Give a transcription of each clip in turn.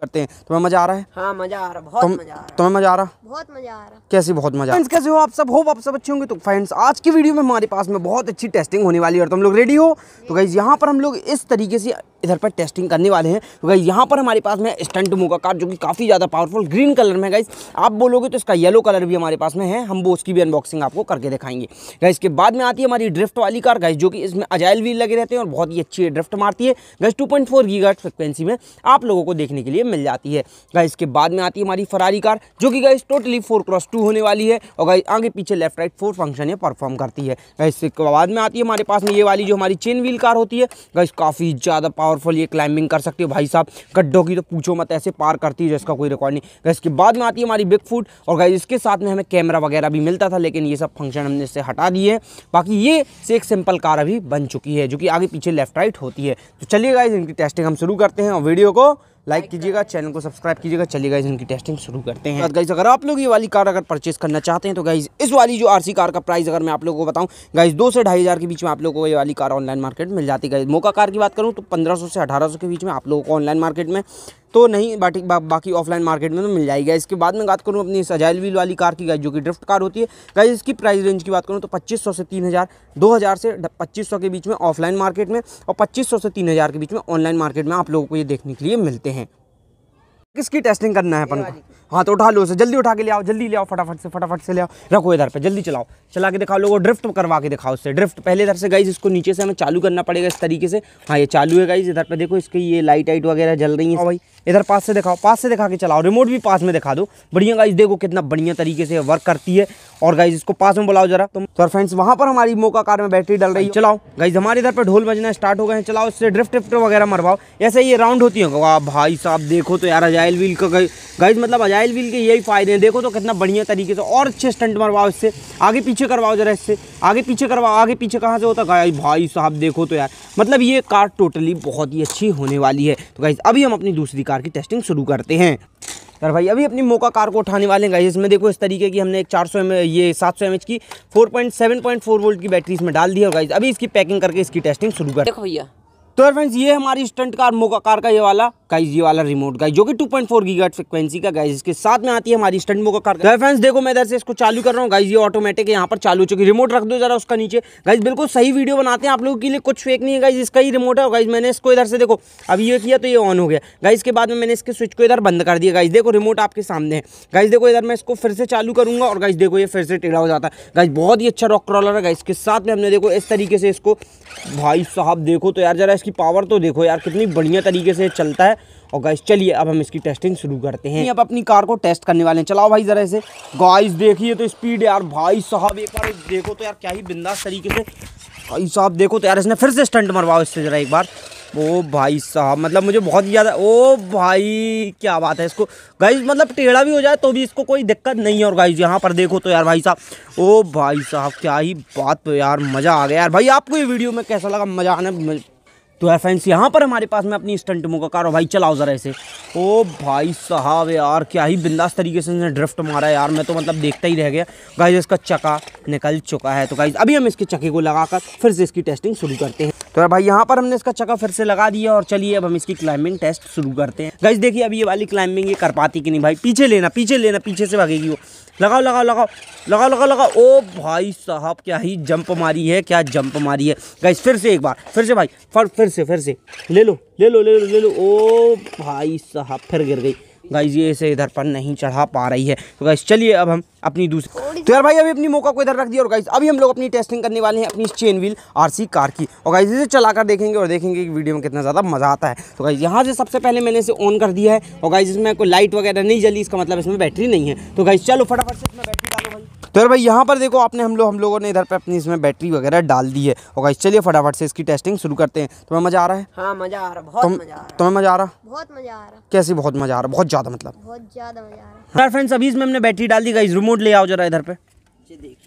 करते हैं तुम्हें मजा आ रहा है हाँ मजा आ रहा बहुत तुम, मजा आ रहा तुम्हें मजा आ रहा बहुत मजा आ रहा कैसी बहुत मजा फ्रेंड्स कैसे हो आप सब होप आप सब अच्छे होंगे तो फ्रेंड्स आज की वीडियो में हमारे पास में बहुत अच्छी टेस्टिंग होने वाली है और तुम लोग रेडी हो तो गाइज यहाँ पर हम लोग इस तरीके से इधर पर टेस्टिंग करने वाले हैं तो गाइज यहाँ पर हमारे पास में स्टंट का कार जो कि काफ़ी ज़्यादा पावरफुल ग्रीन कलर में गाइज आप बोलोगे तो इसका येलो कलर भी हमारे पास में है हम वो उसकी भी अनबॉक्सिंग आपको करके दिखाएंगे गाइज के बाद में आती है हमारी ड्रिफ्ट वाली कार गाइज जो कि इसमें अजाइल व्हील लगे रहते हैं और बहुत ही अच्छी ड्रिफ्ट मारती है गाइज टू पॉइंट फ्रिक्वेंसी में आप लोगों को देखने के लिए मिल जाती है गाइज के बाद में आती है हमारी फरारी कार जो कि guys totally four cross two होने वाली है और गाइज आगे पीछे लेफ्ट राइट फोर फंक्शन ये परफॉर्म करती है गाइज इसके बाद में आती है हमारे पास में ये वाली जो हमारी चेन व्हील कार होती है गाइज काफ़ी ज़्यादा पावर पावरफुल ये क्लाइंबिंग कर सकती है भाई साहब गड्ढों की तो पूछो मत ऐसे पार करती है जिसका कोई रिकॉर्ड नहीं गैस के बाद में आती है हमारी बिग फूड और गैस इसके साथ में हमें कैमरा वगैरह भी मिलता था लेकिन ये सब फंक्शन हमने इससे हटा दिए बाकी ये से एक सिंपल कार अभी बन चुकी है जो कि आगे पीछे लेफ्ट राइट होती है तो चलिए गाइज इनकी टेस्टिंग हम शुरू करते हैं और वीडियो को लाइक कीजिएगा चैनल को सब्सक्राइब कीजिएगा चलिए गाइज इनकी टेस्टिंग शुरू करते हैं गाइज तो अगर आप लोग ये वाली कार अगर परचेज करना चाहते हैं तो गाइज इस वाली जो आरसी कार का प्राइस अगर मैं आप लोगों को बताऊं गाइज दो से ढाई हज़ार के बीच में आप लोगों को ये वाली कार ऑनलाइन मार्केट मिल जाती है गाइज मोका कार की बात करूँ तो पंद्रह से अठारह के बीच में आप लोगों को ऑनलाइन मार्केट में तो नहीं बाकी बा, बाकी ऑफलाइन मार्केट में तो मिल जाएगा इसके बाद में बात करूँ अपनी इस अजाइल व्हील वाली कार की गाइज जो कि ड्रिफ्ट कार होती है गाइज इसकी प्राइस रेंज की बात करूँ तो पच्चीस से तीन हज़ार दो हज़ार से पच्चीस के बीच में ऑफलाइन मार्केट में और पच्चीस से तीन हज़ार के बीच में ऑनलाइन मार्केट में आप लोगों को ये देखने के लिए मिलते हैं किसकी टेस्टिंग करना है अपन को हाँ तो उठा लो उसे जल्दी उठा के ले आओ जल्दी ले आओ फटाफट से फटाफट से ले आओ रखो इधर पे जल्दी चलाओ चला के दिखाओ लोगों ड्रिफ्ट करवा के दिखाओ उससे ड्रिफ्ट पहले इधर से गाइज इसको नीचे से हमें चालू करना पड़ेगा इस तरीके से हाँ ये चालू है गाइज इधर पे देखो इसकी ये लाइट आइट वगैरह जल रही है हाँ भाई इधर पास से दिखाओ पास से दिखा के चलाओ रिमोट भी पास में दिखा दो बढ़िया गाइज देखो कितना बढ़िया तरीके से वर्क करती है और गाइज इसको पास में बुलाओ जरा तो फ्रेंड्स वहाँ पर हमारी मोका कार में बैटरी डल रही है चलाओ गाइज हमारे इधर पर ढोल बजना स्टार्ट हो गए हैं चलाओ इससे ड्रिफ्ट ड्रिफ्ट वगैरह मरवाओ ऐसे ये राउंड होती है भाई साहब देखो तो यार अजायल व्हील का गाइज मतलब एजाइल व्हील के यही फ़ायदे हैं देखो तो कितना बढ़िया तरीके से और अच्छे स्टंट मरवाओ इससे आगे पीछे करवाओ जरा इससे आगे पीछे करवाओ आगे पीछे कहाँ से होता है भाई साहब देखो तो यार मतलब ये कार टोटली बहुत ही अच्छी होने वाली है तो गाइज अभी हम अपनी दूसरी कार की टेस्टिंग शुरू करते हैं यार भाई अभी अपनी मोका कार को उठाने वाले हैं गाइज इसमें देखो इस तरीके की हमने एक चार सौ ये सात सौ की फोर वोल्ट की बैटरी इसमें डाल दी है और गाइस अभी इसकी पैकिंग करके इसकी टेस्टिंग शुरू कर देखो भैया तो यार फ्रेंड्स ये हमारी स्टंट कार मोका कार का ये वाला गाइज ये वाला रिमोट गाइज जो कि 2.4 पॉइंट गीगाट फ्रिक्वेंसी का गाइज इसके साथ में आती है हमारी स्टंट का कार तो फ्रेंड्स देखो मैं इधर से इसको चालू कर रहा हूँ गाइज ये ऑटोमेटिक यहाँ पर चालू हो चुकी रिमोट रख दो जरा उसका नीचे गाइज बिल्कुल सही वीडियो बनाते हैं आप लोगों के लिए कुछ फेक नहीं है गाइज इसका ही रिमोट है गाइज मैंने इसको इधर से देखो अब ये किया तो ये ऑन हो गया गाइज के बाद में मैंने इसके स्विच को इधर बंद कर दिया गाइज देखो रिमोट आपके सामने है गाइज देखो इधर मैं इसको फिर से चालू करूँगा और गाइज देखो ये फिर से टेढ़ा हो जाता है गाइज बहुत ही अच्छा रॉक क्रॉलर है गाइज के साथ में हमने देखो इस तरीके से इसको भाई साहब देखो तो यार जरा इसकी पावर तो देखो यार कितनी बढ़िया तरीके से चलता है और गाइस चलिए अब हम इसकी टेस्टिंग शुरू करते हैं अब अपनी कार को टेस्ट करने वाले हैं चलाओ भाई ज़रा इसे गाइस देखिए तो स्पीड यार भाई साहब एक बार देखो तो यार क्या ही बिंदास तरीके से भाई साहब देखो तो यार इसने फिर से स्टंट मरवाओ इससे ज़रा एक बार ओ भाई साहब मतलब मुझे बहुत ज़्यादा ओ भाई क्या बात है इसको गाइज मतलब टेढ़ा भी हो जाए तो भी इसको कोई दिक्कत नहीं है और गाइज यहाँ पर देखो तो यार भाई साहब ओ भाई साहब क्या ही बात तो यार मज़ा आ गया यार भाई आपको ये वीडियो में कैसा लगा मज़ा आने तो है फैंस यहाँ पर हमारे पास में अपनी स्टंट मोका कार भाई चलाओ ज़रा ऐसे ओ भाई साहब यार क्या ही बिंदास तरीके से इसने ड्रिफ्ट मारा यार मैं तो मतलब देखता ही रह गया गाइज इसका चका निकल चुका है तो गाइज अभी हम इसके चके को लगाकर फिर से इसकी टेस्टिंग शुरू करते हैं तो यार भाई यहाँ पर हमने इसका चक्का फिर से लगा दिया और चलिए अब हम इसकी क्लाइंबिंग टेस्ट शुरू करते हैं गज देखिए अभी ये वाली क्लाइंबिंग ये कर पाती कि नहीं भाई पीछे लेना पीछे लेना पीछे से भागेगी वो लगाओ लगाओ लगाओ लगाओ लगाओ लगाओ ओ भाई साहब क्या ही जंप मारी है क्या जंप मारी है गज फिर से एक बार फिर से भाई फिर से फिर से ले लो ले लो ले लो ले लो ओ भाई साहब फिर गिर गई गाइज ये इसे इधर पर नहीं चढ़ा पा रही है तो गाइज चलिए अब हम अपनी दूसरी तो यार भाई अभी अपनी मौका को इधर रख दिया और गाइज अभी हम लोग अपनी टेस्टिंग करने वाले हैं अपनी चेन व्हील आरसी कार की और गाइज इसे चलाकर देखेंगे और देखेंगे कि वीडियो में कितना ज़्यादा मज़ा आता है तो गाइज यहाँ से सबसे पहले मैंने इसे ऑन कर दिया है और गाइज इसमें कोई लाइट वगैरह नहीं जली इसका मतलब इसमें बैटरी नहीं है तो गाइज चलो फटाफट से इसमें बैटरी डालो भाई तो यार भाई यहाँ पर देखो आपने हम लोग हम लोगों ने इधर पर अपनी इसमें बैटरी वगैरह डाल दी है और गाइस चलिए फटाफट से इसकी टेस्टिंग शुरू करते हैं तुम्हें मज़ा आ रहा है हाँ मज़ा आ रहा बहुत मज़ा आ रहा तुम्हें मज़ा आ रहा बहुत मज़ा आ रहा कैसे बहुत मज़ा आ रहा बहुत ज़्यादा मतलब बहुत ज़्यादा मज़ा आ रहा है फ्रेंड्स अभी इसमें हमने बैटरी डाल दी गई रिमोट ले आओ जरा इधर पर देखिए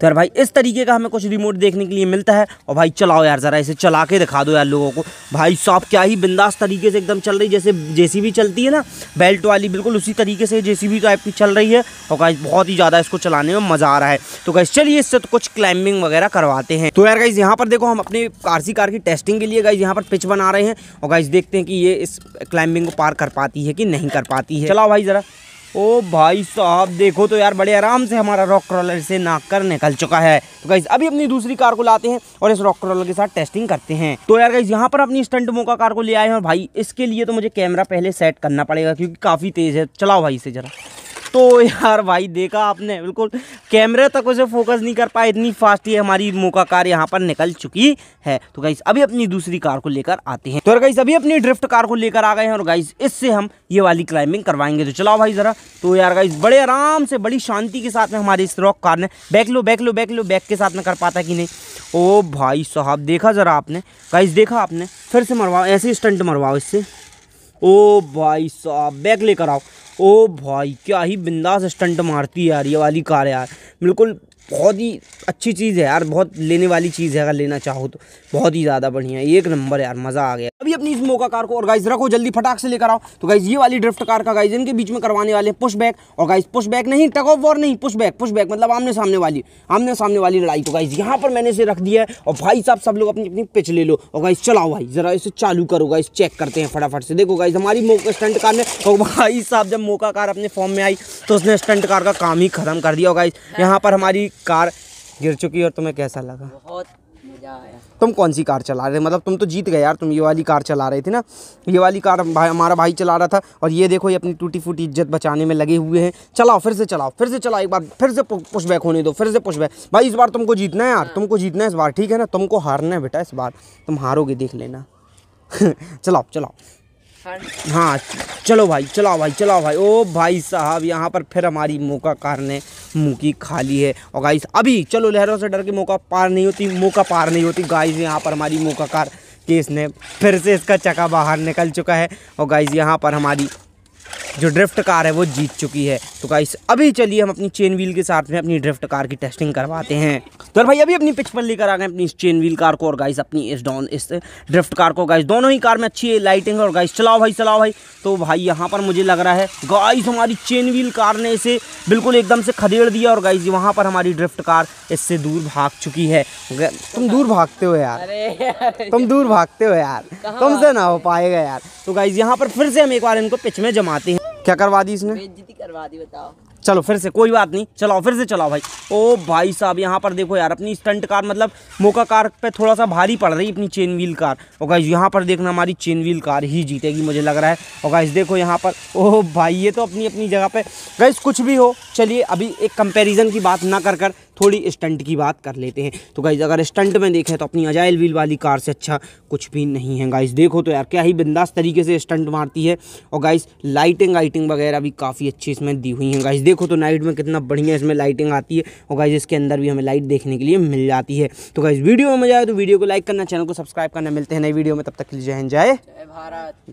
तो यार भाई इस तरीके का हमें कुछ रिमोट देखने के लिए मिलता है और भाई चलाओ यार ज़रा इसे चला के दिखा दो यार लोगों को भाई साहब क्या ही बिंदास तरीके से एकदम चल रही जैसे जेसीबी चलती है ना बेल्ट वाली बिल्कुल उसी तरीके से जेसीबी टाइप की चल रही है और गाइस बहुत ही ज़्यादा इसको चलाने में मज़ा आ रहा है तो गाइस चलिए इससे तो कुछ क्लाइंबिंग वगैरह करवाते हैं तो यार गाइज यहाँ पर देखो हम अपने कारसी कार की टेस्टिंग के लिए गाइज यहाँ पर पिच बना रहे हैं और गाइज देखते हैं कि ये इस क्लाइंबिंग को पार कर पाती है कि नहीं कर पाती है चलाओ भाई ज़रा ओ भाई साहब देखो तो यार बड़े आराम से हमारा रॉक क्रॉलर से नाक कर निकल चुका है तो गाइज अभी अपनी दूसरी कार को लाते हैं और इस रॉक क्रॉलर के साथ टेस्टिंग करते हैं तो यार गाइज यहाँ पर अपनी स्टंट मोका कार को ले आए हैं और भाई इसके लिए तो मुझे कैमरा पहले सेट करना पड़ेगा क्योंकि काफ़ी तेज़ है चलाओ भाई इसे जरा तो यार भाई देखा आपने बिल्कुल कैमरे तक उसे फोकस नहीं कर पाए इतनी फास्ट ये हमारी मोका कार यहाँ पर निकल चुकी है तो गाइस अभी अपनी दूसरी कार को लेकर आते हैं तो यार गाइस अभी अपनी ड्रिफ्ट कार को लेकर आ गए हैं और गाइस इससे हम ये वाली क्लाइंबिंग करवाएंगे तो चलाओ भाई ज़रा तो यार गाइस बड़े आराम से बड़ी शांति के साथ में हमारी इस रॉक कार ने back low back low back low back के साथ में कर पाता कि नहीं ओ भाई साहब देखा ज़रा आपने गाइस देखा आपने फिर से मरवाओ ऐसे स्टंट मरवाओ इससे ओ भाई साहब बैक लेकर आओ ओ भाई क्या ही बिंदास स्टंट मारती है यार ये वाली कार यार बिल्कुल बहुत ही अच्छी चीज़ है यार बहुत लेने वाली चीज़ है अगर लेना चाहो तो बहुत ही ज़्यादा बढ़िया है एक नंबर यार मज़ा आ गया अभी अपनी इस मोका कार को और गाइज रखो जल्दी फटाक से लेकर आओ तो गाइज ये वाली ड्रिफ्ट कार का गाइज इनके बीच में करवाने वाले हैं पुश बैक और गाइज पुश बैक नहीं टक ऑफ वॉर नहीं पुश बैक पुश बैक मतलब आमने सामने वाली आमने सामने वाली लड़ाई तो गाइज यहाँ पर मैंने इसे रख दिया है और भाई साहब सब लोग अपनी अपनी पिच ले लो और गाइज चलाओ भाई ज़रा इसे चालू करो गाइज चेक करते हैं फटाफट से देखो गाइज हमारी मोका स्टंट कार ने और भाई साहब जब मोका कार अपने फॉर्म में आई तो उसने स्टंट कार का काम ही खत्म कर दिया और गाइज यहाँ पर हमारी कार गिर चुकी है और तुम्हें कैसा लगा बहुत मज़ा आया तुम कौन सी कार चला रहे मतलब तुम तो जीत गए यार तुम ये वाली कार चला रहे थे ना ये वाली कार भाई हमारा भाई चला रहा था और ये देखो ये अपनी टूटी फूटी इज्जत बचाने में लगे हुए हैं चलाओ फिर से चलाओ फिर से चलाओ एक बार फिर से पुशबैक होने दो फिर से पुशबैक भाई इस बार तुमको जीतना है यार हाँ। तुमको जीतना है इस बार ठीक है ना तुमको हारना है बेटा इस बार तुम हारोगे देख लेना चलाओ चलाओ हाँ चलो भाई चलाओ भाई चलाओ भाई ओ भाई साहब यहाँ पर फिर हमारी मौका कार ने मुकी खाली है और गाइस अभी चलो लहरों से डर के मौका पार नहीं होती मौका पार नहीं होती गाइस यहाँ पर हमारी मौका कार केस इसने फिर से इसका चका बाहर निकल चुका है और गाइस यहाँ पर हमारी जो ड्रिफ्ट कार है वो जीत चुकी है तो गाइस अभी चलिए हम अपनी चेन व्हील के साथ में अपनी ड्रिफ्ट कार की टेस्टिंग करवाते हैं तो भाई अभी अपनी पिच पर लेकर आ गए अपनी इस चेन व्हील कार को और गाइस अपनी इस डॉन इस ड्रिफ्ट कार को गाइस दोनों ही कार में अच्छी है लाइटिंग और गाइस चलाओ भाई चलाओ भाई तो भाई यहाँ पर मुझे लग रहा है गाइस हमारी चेन व्हील कार ने इसे बिल्कुल एकदम से खदेड़ दिया और गाइस वहाँ पर हमारी ड्रिफ्ट कार इससे दूर भाग चुकी है तुम दूर भागते हो यार तुम दूर भागते हो यार तुमसे ना हो पाएगा यार तो गाइज यहाँ पर फिर से हम एक बार इनको पिच में जमाते हैं क्या करवा दी इसने करवा दी बताओ चलो फिर से कोई बात नहीं चलाओ फिर से चलाओ भाई ओ भाई साहब यहाँ पर देखो यार अपनी स्टंट कार मतलब मोका कार पे थोड़ा सा भारी पड़ रही अपनी चेन व्हील कार और गाइज यहाँ पर देखना हमारी चेन व्हील कार ही जीतेगी मुझे लग रहा है और गाइज देखो यहाँ पर ओह भाई ये तो अपनी अपनी जगह पे गाइज कुछ भी हो चलिए अभी एक कंपेरिजन की बात ना कर कर थोड़ी स्टंट की बात कर लेते हैं तो गाइज़ अगर स्टंट में देखें तो अपनी अजाइल व्हील वाली कार से अच्छा कुछ भी नहीं है गाइज़ देखो तो यार क्या ही बिंदास तरीके से स्टंट मारती है और गाइज़ लाइटिंग वाइटिंग वगैरह भी काफ़ी अच्छी इसमें दी हुई है गाइज़ देखो तो नाइट में कितना बढ़िया इसमें लाइटिंग आती है और गाइज़ इसके अंदर भी हमें लाइट देखने के लिए मिल जाती है तो गाइज़ वीडियो में मजा आए तो वीडियो को लाइक करना चैनल को सब्सक्राइब करना मिलते हैं नई वीडियो में तब तक के लिए जय हिंद जय भारत